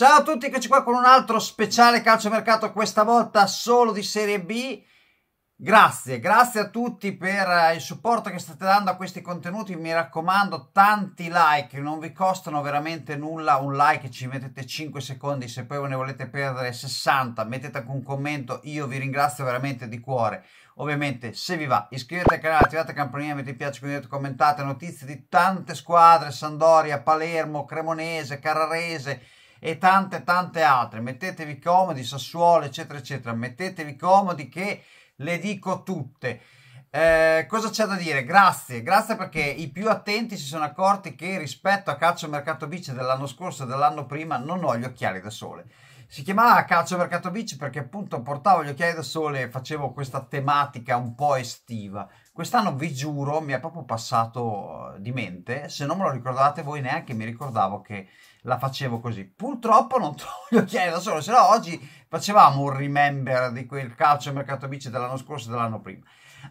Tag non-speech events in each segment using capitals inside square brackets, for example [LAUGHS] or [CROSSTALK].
Ciao a tutti, eccoci qua con un altro speciale calciomercato, questa volta solo di Serie B. Grazie, grazie a tutti per eh, il supporto che state dando a questi contenuti. Mi raccomando, tanti like, non vi costano veramente nulla. Un like ci mettete 5 secondi, se poi ne volete perdere 60, mettete anche un commento. Io vi ringrazio veramente di cuore. Ovviamente, se vi va, iscrivetevi al canale, attivate la campanellina, mettete piace, condividete, commentate notizie di tante squadre: Sandoria, Palermo, Cremonese, Carrarese e tante tante altre. Mettetevi comodi, Sassuolo, eccetera, eccetera. Mettetevi comodi che le dico tutte. Eh, cosa c'è da dire? Grazie, grazie perché i più attenti si sono accorti che rispetto a Calcio Mercato Beach dell'anno scorso e dell'anno prima non ho gli occhiali da sole. Si chiamava Calcio Mercato Beach perché appunto portavo gli occhiali da sole e facevo questa tematica un po' estiva. Quest'anno vi giuro mi è proprio passato di mente, se non me lo ricordate voi neanche mi ricordavo che la facevo così. Purtroppo non [LAUGHS] trovo gli occhiali da solo, se no oggi facevamo un remember di quel calcio mercato bici dell'anno scorso e dell'anno prima.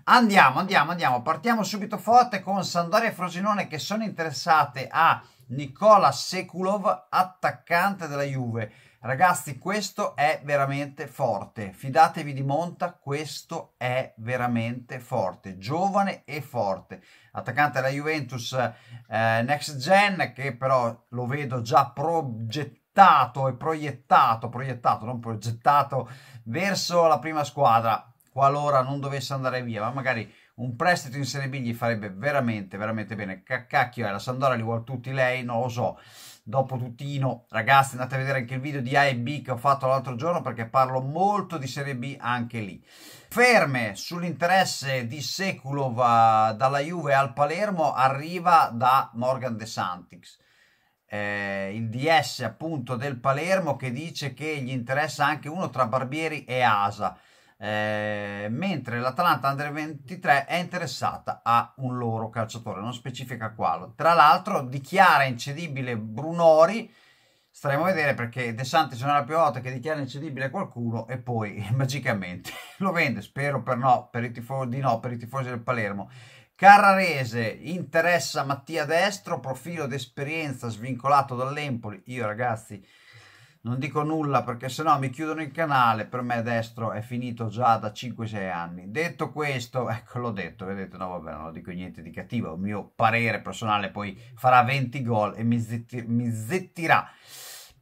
Andiamo, andiamo, andiamo. Partiamo subito forte con Sandoria e Frosinone che sono interessate a Nicola Sekulov, attaccante della Juve. Ragazzi, questo è veramente forte. Fidatevi di Monta, questo è veramente forte, giovane e forte. Attaccante alla Juventus eh, Next Gen che però lo vedo già progettato e proiettato, proiettato, non progettato verso la prima squadra qualora non dovesse andare via, ma magari un prestito in Serie B gli farebbe veramente, veramente bene. Cacchio, è eh, la Sandora li vuole tutti lei, non lo so. Dopo tuttino, ragazzi, andate a vedere anche il video di A e B che ho fatto l'altro giorno perché parlo molto di Serie B anche lì. Ferme sull'interesse di Sekulov eh, dalla Juve al Palermo arriva da Morgan De Santix. Eh, il DS appunto del Palermo che dice che gli interessa anche uno tra Barbieri e Asa eh, mentre l'Atalanta Under 23 è interessata a un loro calciatore, non specifica quale. Tra l'altro dichiara incedibile Brunori, staremo a vedere perché De Santis non è la prima volta che dichiara incedibile qualcuno e poi [LAUGHS] magicamente [LAUGHS] lo vende, spero per no, per i tifosi, di no, per i tifosi del Palermo. Carrarese interessa Mattia Destro, profilo d'esperienza svincolato dall'Empoli. Io ragazzi non dico nulla perché se no mi chiudono il canale, per me destro è finito già da 5-6 anni. Detto questo, [LAUGHS] ecco l'ho detto, vedete, no vabbè, non dico niente di cattivo, il mio parere personale poi farà 20 gol e mi, zitti, mi zittirà.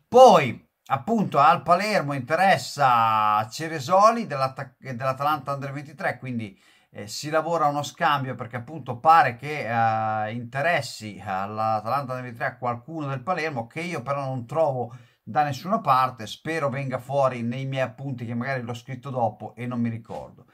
Poi appunto al Palermo interessa Ceresoli dell'Atalanta dell Under 23, quindi eh, si lavora uno scambio perché appunto pare che eh, interessi eh, all'Atalanta Under 23 qualcuno del Palermo che io però non trovo da nessuna parte, spero venga fuori nei miei appunti che magari l'ho scritto dopo e non mi ricordo.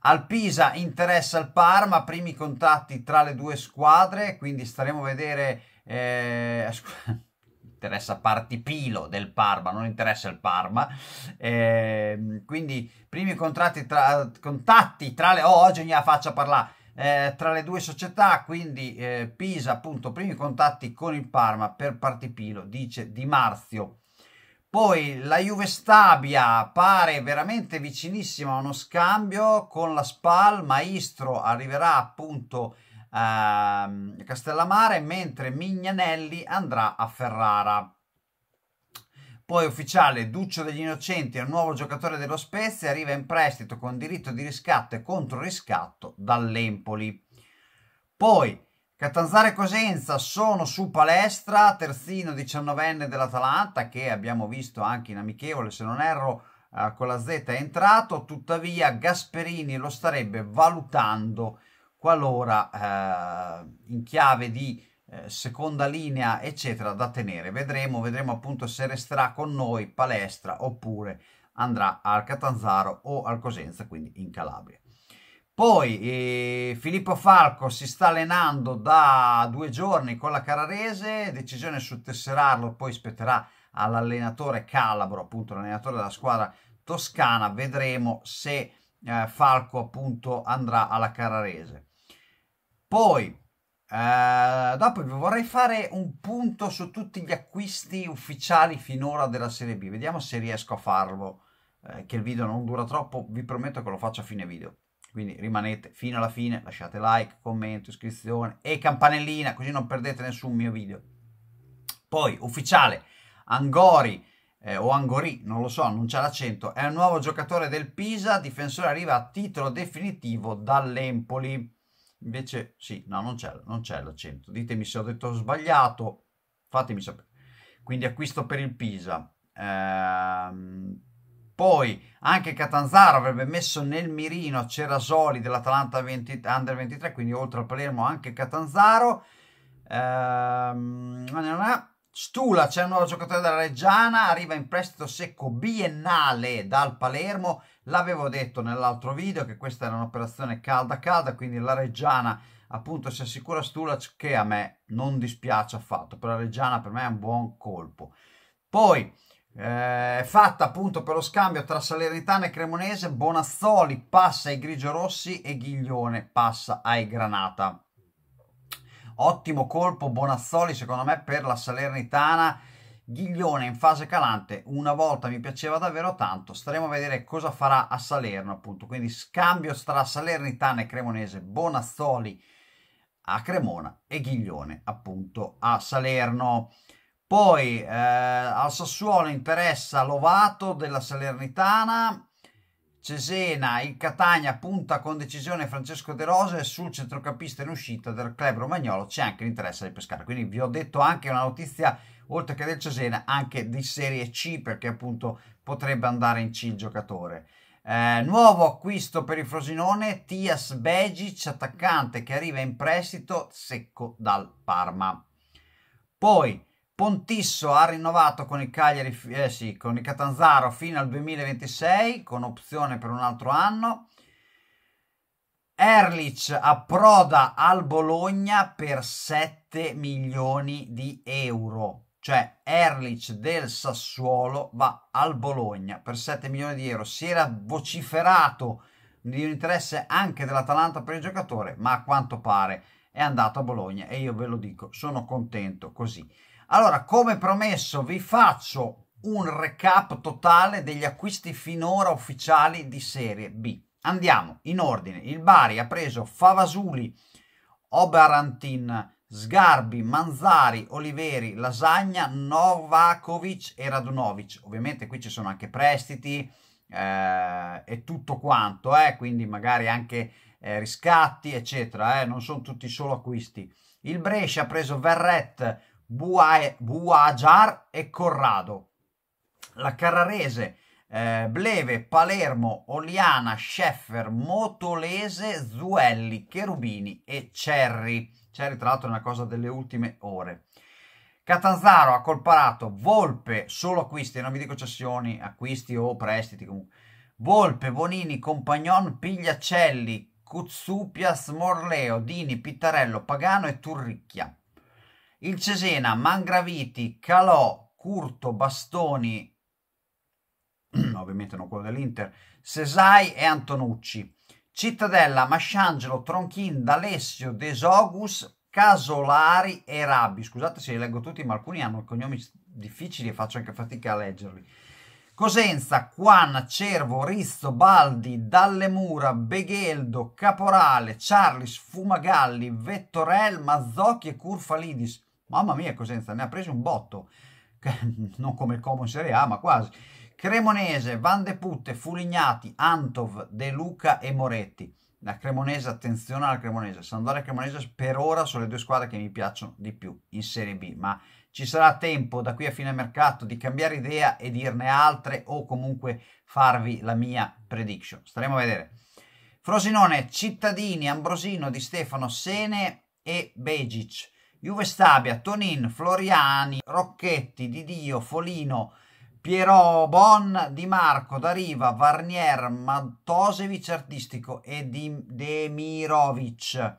Al Pisa interessa il Parma, primi contatti tra le due squadre, quindi staremo a vedere... Eh, [LAUGHS] interessa Partipilo del Parma, non interessa il Parma. Eh, quindi primi contratti tra, contatti tra le... Oh, oggi la faccia parlare. Eh, tra le due società, quindi eh, Pisa appunto primi contatti con il Parma per Partipilo, dice Di Marzio. Poi la Juve Stabia pare veramente vicinissima a uno scambio con la Spal, Maestro arriverà appunto a ehm, Castellamare, mentre Mignanelli andrà a Ferrara. Poi ufficiale Duccio degli Innocenti è un nuovo giocatore dello Spezia, arriva in prestito con diritto di riscatto e controriscatto dall'Empoli. Poi Catanzaro e Cosenza sono su palestra, terzino 19enne dell'Atalanta che abbiamo visto anche in amichevole, se non erro eh, con la Z è entrato, tuttavia Gasperini lo starebbe valutando qualora eh, in chiave di eh, seconda linea eccetera da tenere. Vedremo, vedremo appunto se resterà con noi palestra oppure andrà al Catanzaro o al Cosenza, quindi in Calabria. Poi eh, Filippo Falco si sta allenando da due giorni con la Cararese, decisione su tesserarlo, poi spetterà all'allenatore Calabro, appunto l'allenatore della squadra toscana, vedremo se eh, Falco appunto andrà alla Cararese. Poi eh, dopo vi vorrei fare un punto su tutti gli acquisti ufficiali finora della Serie B, vediamo se riesco a farlo, eh, che il video non dura troppo, vi prometto che lo faccio a fine video quindi rimanete fino alla fine, lasciate like, commento, iscrizione e campanellina così non perdete nessun mio video. Poi, ufficiale, Angori eh, o Angori, non lo so, non c'è l'accento, è un nuovo giocatore del Pisa, difensore arriva a titolo definitivo dall'Empoli. Invece, sì, no, non c'è, non c'è l'accento. Ditemi se ho detto sbagliato, fatemi sapere. Quindi acquisto per il Pisa. Ehm poi anche Catanzaro avrebbe messo nel mirino Cerasoli dell'Atalanta 20, Under 23, quindi oltre al Palermo anche Catanzaro. Ehm, Stula c'è un nuovo giocatore della Reggiana, arriva in prestito secco biennale dal Palermo. L'avevo detto nell'altro video che questa era un'operazione calda calda, quindi la Reggiana appunto si assicura Stulac che a me non dispiace affatto, per la Reggiana per me è un buon colpo. Poi eh, fatta appunto per lo scambio tra Salernitana e Cremonese, Bonazzoli passa ai grigiorossi e Ghiglione passa ai Granata. Ottimo colpo Bonazzoli secondo me per la Salernitana. Ghiglione in fase calante, una volta mi piaceva davvero tanto, staremo a vedere cosa farà a Salerno appunto, quindi scambio tra Salernitana e Cremonese, Bonazzoli a Cremona e Ghiglione appunto a Salerno. Poi eh, al Sassuolo interessa Lovato della Salernitana, Cesena, il Catania punta con decisione Francesco De Rosa e sul centrocampista in uscita del club romagnolo c'è anche l'interesse di pescare. Quindi vi ho detto anche una notizia, oltre che del Cesena, anche di Serie C perché appunto potrebbe andare in C il giocatore. Eh, nuovo acquisto per il Frosinone, Tias Begic, attaccante che arriva in prestito secco dal Parma. Poi Pontisso ha rinnovato con il Cagliari, eh sì, con il Catanzaro fino al 2026 con opzione per un altro anno. Erlich approda al Bologna per 7 milioni di euro. Cioè Erlich del Sassuolo va al Bologna per 7 milioni di euro. Si era vociferato di un interesse anche dell'Atalanta per il giocatore, ma a quanto pare è andato a Bologna e io ve lo dico, sono contento così. Allora, come promesso, vi faccio un recap totale degli acquisti finora ufficiali di Serie B. Andiamo in ordine. Il Bari ha preso Favasuli, Oberantin, Sgarbi, Manzari, Oliveri, Lasagna, Novakovic e Radunovic. Ovviamente qui ci sono anche prestiti eh, e tutto quanto, eh, quindi magari anche eh, riscatti, eccetera. Eh. non sono tutti solo acquisti. Il Brescia ha preso Verret, Buajar e Corrado. La Carrarese, eh, Bleve, Palermo, Oliana, Scheffer, Motolese, Zuelli, Cherubini e Cerri. Cerri tra l'altro è una cosa delle ultime ore. Catanzaro ha colparato Volpe, solo acquisti, non vi dico cessioni, acquisti o prestiti comunque. Volpe, Bonini, Compagnon, Pigliacelli, Cuzzupia, Morleo, Dini, Pittarello, Pagano e Turricchia il Cesena, Mangraviti, Calò, Curto, Bastoni, [CLEARS THROAT] ovviamente non quello dell'Inter, Sesai e Antonucci, Cittadella, Masciangelo, Tronchin, D'Alessio, Desogus, Casolari e Rabbi. Scusate se li leggo tutti, ma alcuni hanno cognomi difficili e faccio anche fatica a leggerli. Cosenza, Quan, Cervo, Rizzo, Baldi, Dalle Mura, Begheldo, Caporale, Charles, Fumagalli, Vettorel, Mazzocchi e Curfalidis. Mamma mia, Cosenza ne ha preso un botto, [LAUGHS] non come il Como in Serie A, ma quasi. Cremonese, Van de Putte, Fulignati, Antov, De Luca e Moretti. La Cremonese, attenzione alla Cremonese. Sandoria e Cremonese per ora sono le due squadre che mi piacciono di più in Serie B, ma ci sarà tempo da qui a fine mercato di cambiare idea e dirne altre o comunque farvi la mia prediction. Staremo a vedere. Frosinone, Cittadini, Ambrosino, Di Stefano, Sene e Begic. Juve Stabia, Tonin, Floriani, Rocchetti, Didio, Folino, Piero Bon, Di Marco, Dariva, Varnier, Mantosevic artistico e Demirovic.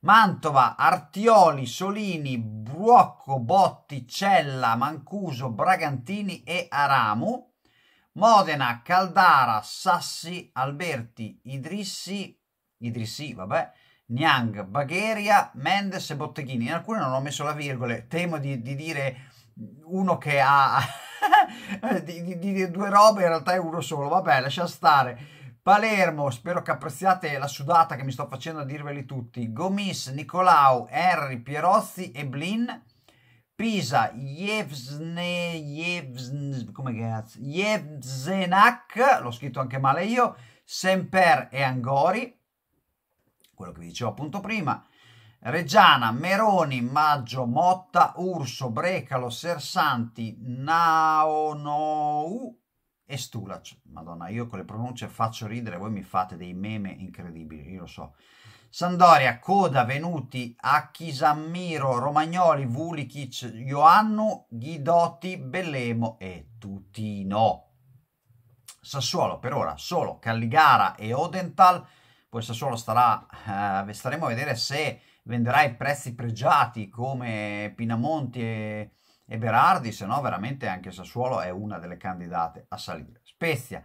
Mantova, Artioli, Solini, Bruocco, Botti, Cella, Mancuso, Bragantini e Aramu. Modena, Caldara, Sassi, Alberti, Idrissi, Idrissi, vabbè, Niang, Bagheria, Mendes e Botteghini. In alcune non ho messo la virgola, temo di, di dire uno che ha [LAUGHS] di, di, di, due robe, in realtà è uno solo. Vabbè, lascia stare. Palermo, spero che apprezziate la sudata che mi sto facendo a dirveli tutti. Gomis, Nicolau, Henry, Pierozzi e Blin. Pisa, Jevsne, Jevsne, come cazzo, Jevzenak, l'ho scritto anche male io, Semper e Angori, quello che vi dicevo appunto prima, Reggiana, Meroni, Maggio, Motta, Urso, Brecalo, Sersanti, Naonou e Stulac. Madonna, io con le pronunce faccio ridere, voi mi fate dei meme incredibili, io lo so. Sandoria, Coda, Venuti, Achisammiro, Romagnoli, Vulikic, Ioannu, Ghidotti, Bellemo e Tutino. Sassuolo per ora solo Calligara e Odental poi Sassuolo starà, eh, staremo a vedere se venderà i prezzi pregiati come Pinamonti e, e Berardi, se no veramente anche Sassuolo è una delle candidate a salire. Spezia,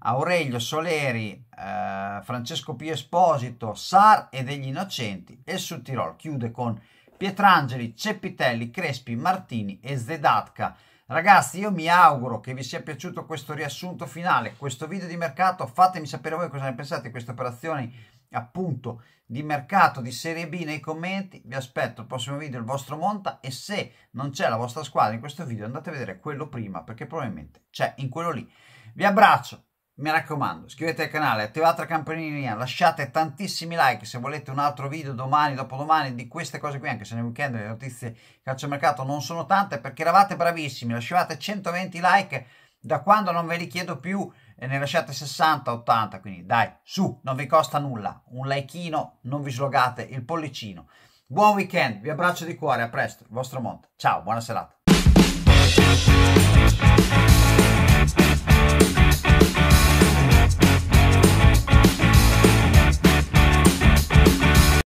Aurelio Soleri, eh, Francesco Pio Esposito, Sar e degli Innocenti e sul Tirol chiude con Pietrangeli, Cepitelli, Crespi, Martini e Zedatka. Ragazzi, io mi auguro che vi sia piaciuto questo riassunto finale, questo video di mercato. Fatemi sapere voi cosa ne pensate di queste operazioni appunto di mercato di Serie B nei commenti. Vi aspetto al prossimo video il vostro monta e se non c'è la vostra squadra in questo video andate a vedere quello prima perché probabilmente c'è in quello lì. Vi abbraccio. Mi raccomando, iscrivetevi al canale, attivate la campanellina, lasciate tantissimi like se volete un altro video domani, dopodomani di queste cose qui, anche se nel weekend le notizie calciomercato non sono tante, perché eravate bravissimi, lasciavate 120 like, da quando non ve li chiedo più e ne lasciate 60, 80, quindi dai, su, non vi costa nulla, un likeino, non vi slogate, il pollicino. Buon weekend, vi abbraccio di cuore, a presto, il vostro Monte, ciao, buona serata.